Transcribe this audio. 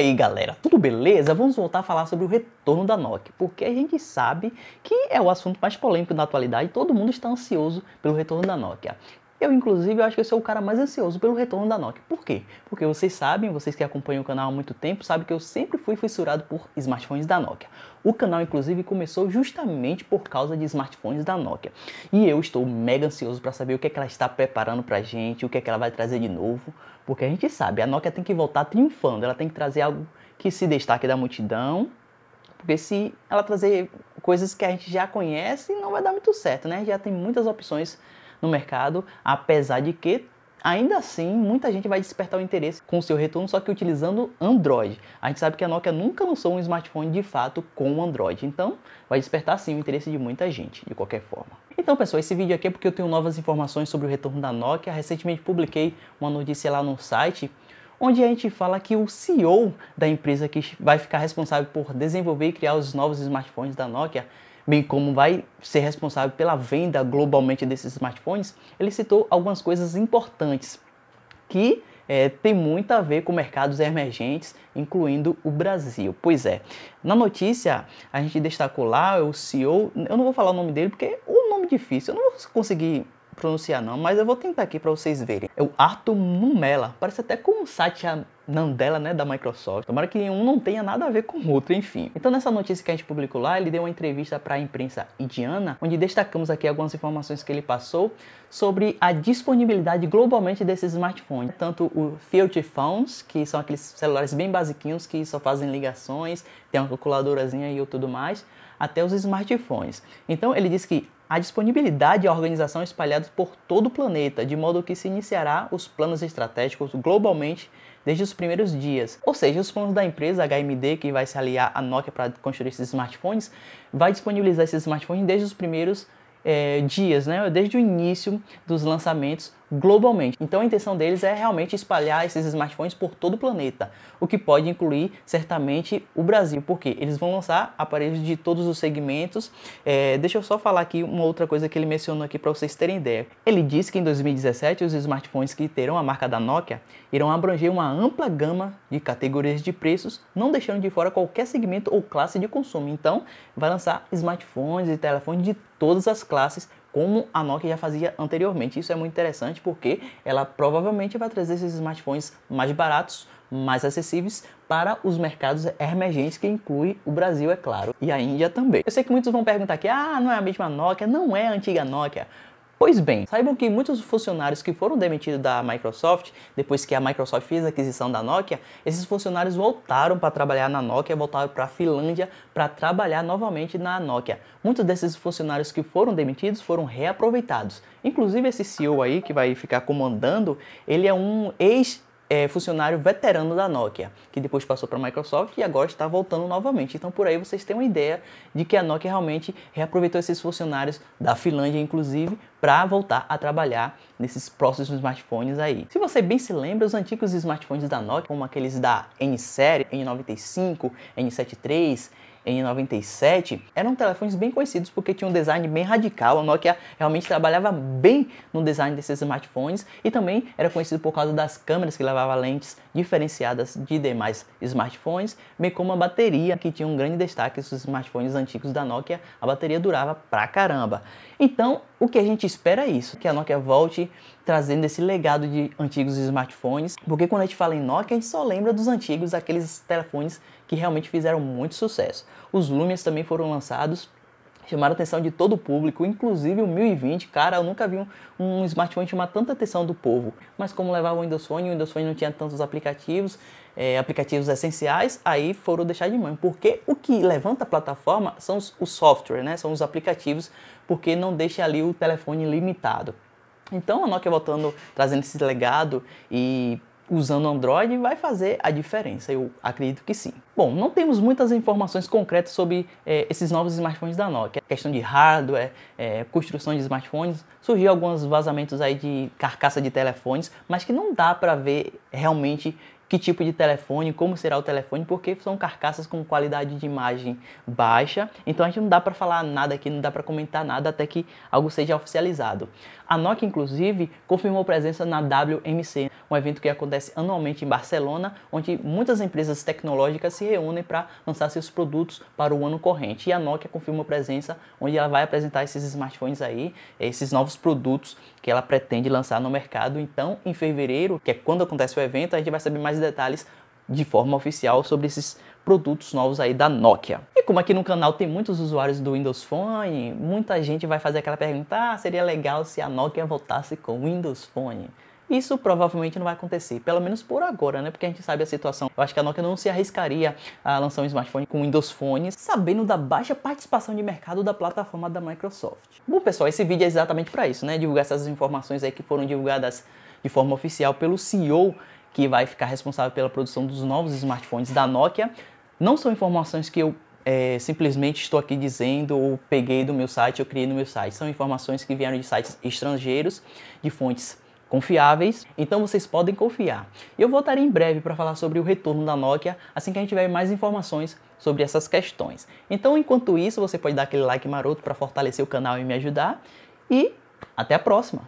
aí, galera, tudo beleza? Vamos voltar a falar sobre o retorno da Nokia, porque a gente sabe que é o assunto mais polêmico da atualidade, e todo mundo está ansioso pelo retorno da Nokia. Eu, inclusive, acho que eu sou o cara mais ansioso pelo retorno da Nokia. Por quê? Porque vocês sabem, vocês que acompanham o canal há muito tempo, sabem que eu sempre fui fissurado por smartphones da Nokia. O canal, inclusive, começou justamente por causa de smartphones da Nokia. E eu estou mega ansioso para saber o que, é que ela está preparando para a gente, o que, é que ela vai trazer de novo, porque a gente sabe, a Nokia tem que voltar triunfando, ela tem que trazer algo que se destaque da multidão, porque se ela trazer coisas que a gente já conhece, não vai dar muito certo, né? Já tem muitas opções no mercado, apesar de que Ainda assim, muita gente vai despertar o interesse com seu retorno, só que utilizando Android. A gente sabe que a Nokia nunca lançou um smartphone de fato com Android, então vai despertar sim o interesse de muita gente, de qualquer forma. Então, pessoal, esse vídeo aqui é porque eu tenho novas informações sobre o retorno da Nokia. Recentemente publiquei uma notícia lá no site onde a gente fala que o CEO da empresa que vai ficar responsável por desenvolver e criar os novos smartphones da Nokia bem como vai ser responsável pela venda globalmente desses smartphones, ele citou algumas coisas importantes que é, tem muito a ver com mercados emergentes, incluindo o Brasil. Pois é, na notícia a gente destacou lá o CEO, eu não vou falar o nome dele porque é um nome difícil, eu não vou conseguir pronunciar não, mas eu vou tentar aqui para vocês verem. É o Arthur Mumela. parece até com o site Nandela, né, da Microsoft. Tomara que um não tenha nada a ver com o outro, enfim. Então, nessa notícia que a gente publicou lá, ele deu uma entrevista para a imprensa indiana, onde destacamos aqui algumas informações que ele passou sobre a disponibilidade globalmente desses smartphones. Tanto o Field Phones, que são aqueles celulares bem basiquinhos que só fazem ligações, tem uma calculadorazinha e tudo mais, até os smartphones. Então, ele disse que a disponibilidade a organização espalhados por todo o planeta, de modo que se iniciará os planos estratégicos globalmente desde os primeiros dias. Ou seja, os planos da empresa HMD, que vai se aliar à Nokia para construir esses smartphones, vai disponibilizar esses smartphones desde os primeiros é, dias, né? desde o início dos lançamentos globalmente. Então a intenção deles é realmente espalhar esses smartphones por todo o planeta, o que pode incluir certamente o Brasil, porque eles vão lançar aparelhos de todos os segmentos. É, deixa eu só falar aqui uma outra coisa que ele mencionou aqui para vocês terem ideia. Ele disse que em 2017 os smartphones que terão a marca da Nokia irão abranger uma ampla gama de categorias de preços, não deixando de fora qualquer segmento ou classe de consumo. Então vai lançar smartphones e telefones de todas as classes como a Nokia já fazia anteriormente. Isso é muito interessante porque ela provavelmente vai trazer esses smartphones mais baratos, mais acessíveis para os mercados emergentes, que inclui o Brasil, é claro, e a Índia também. Eu sei que muitos vão perguntar aqui, ah, não é a mesma Nokia, não é a antiga Nokia. Pois bem, saibam que muitos funcionários que foram demitidos da Microsoft, depois que a Microsoft fez a aquisição da Nokia, esses funcionários voltaram para trabalhar na Nokia, voltaram para a Finlândia para trabalhar novamente na Nokia. Muitos desses funcionários que foram demitidos foram reaproveitados. Inclusive esse CEO aí que vai ficar comandando, ele é um ex é, funcionário veterano da Nokia, que depois passou para a Microsoft e agora está voltando novamente. Então, por aí vocês têm uma ideia de que a Nokia realmente reaproveitou esses funcionários da Finlândia, inclusive, para voltar a trabalhar nesses próximos smartphones aí. Se você bem se lembra, os antigos smartphones da Nokia, como aqueles da N-Série, N95, N73, em 97, eram telefones bem conhecidos porque tinham um design bem radical. A Nokia realmente trabalhava bem no design desses smartphones e também era conhecido por causa das câmeras que levava lentes diferenciadas de demais smartphones, bem como a bateria que tinha um grande destaque nos smartphones antigos da Nokia. A bateria durava pra caramba. Então, o que a gente espera é isso, que a Nokia volte trazendo esse legado de antigos smartphones, porque quando a gente fala em Nokia, a gente só lembra dos antigos, aqueles telefones que realmente fizeram muito sucesso. Os Lumias também foram lançados chamaram a atenção de todo o público, inclusive o 1020. Cara, eu nunca vi um, um smartphone chamar tanta atenção do povo. Mas como levava o Windows Phone, o Windows Phone não tinha tantos aplicativos, é, aplicativos essenciais, aí foram deixar de mão. Porque o que levanta a plataforma são os, o software, né? São os aplicativos, porque não deixa ali o telefone limitado. Então a Nokia voltando, trazendo esse legado e usando Android vai fazer a diferença? Eu acredito que sim. Bom, não temos muitas informações concretas sobre eh, esses novos smartphones da Nokia. questão de hardware, é construção de smartphones, surgiu alguns vazamentos aí de carcaça de telefones, mas que não dá para ver realmente que tipo de telefone, como será o telefone, porque são carcaças com qualidade de imagem baixa. Então a gente não dá para falar nada aqui, não dá para comentar nada até que algo seja oficializado. A Nokia inclusive confirmou presença na WMC, um evento que acontece anualmente em Barcelona, onde muitas empresas tecnológicas se reúnem para lançar seus produtos para o ano corrente. E a Nokia confirma presença, onde ela vai apresentar esses smartphones aí, esses novos produtos que ela pretende lançar no mercado. Então, em fevereiro, que é quando acontece o evento, a gente vai saber mais detalhes de forma oficial sobre esses produtos novos aí da Nokia. E como aqui no canal tem muitos usuários do Windows Phone, muita gente vai fazer aquela pergunta: ah, seria legal se a Nokia voltasse com o Windows Phone. Isso provavelmente não vai acontecer, pelo menos por agora, né? Porque a gente sabe a situação. Eu acho que a Nokia não se arriscaria a lançar um smartphone com Windows Phone, sabendo da baixa participação de mercado da plataforma da Microsoft. Bom, pessoal, esse vídeo é exatamente para isso, né? Divulgar essas informações aí que foram divulgadas de forma oficial pelo CEO que vai ficar responsável pela produção dos novos smartphones da Nokia. Não são informações que eu é, simplesmente estou aqui dizendo ou peguei do meu site, eu criei no meu site. São informações que vieram de sites estrangeiros, de fontes confiáveis, então vocês podem confiar. eu voltarei em breve para falar sobre o retorno da Nokia assim que a gente tiver mais informações sobre essas questões. Então, enquanto isso, você pode dar aquele like maroto para fortalecer o canal e me ajudar. E até a próxima!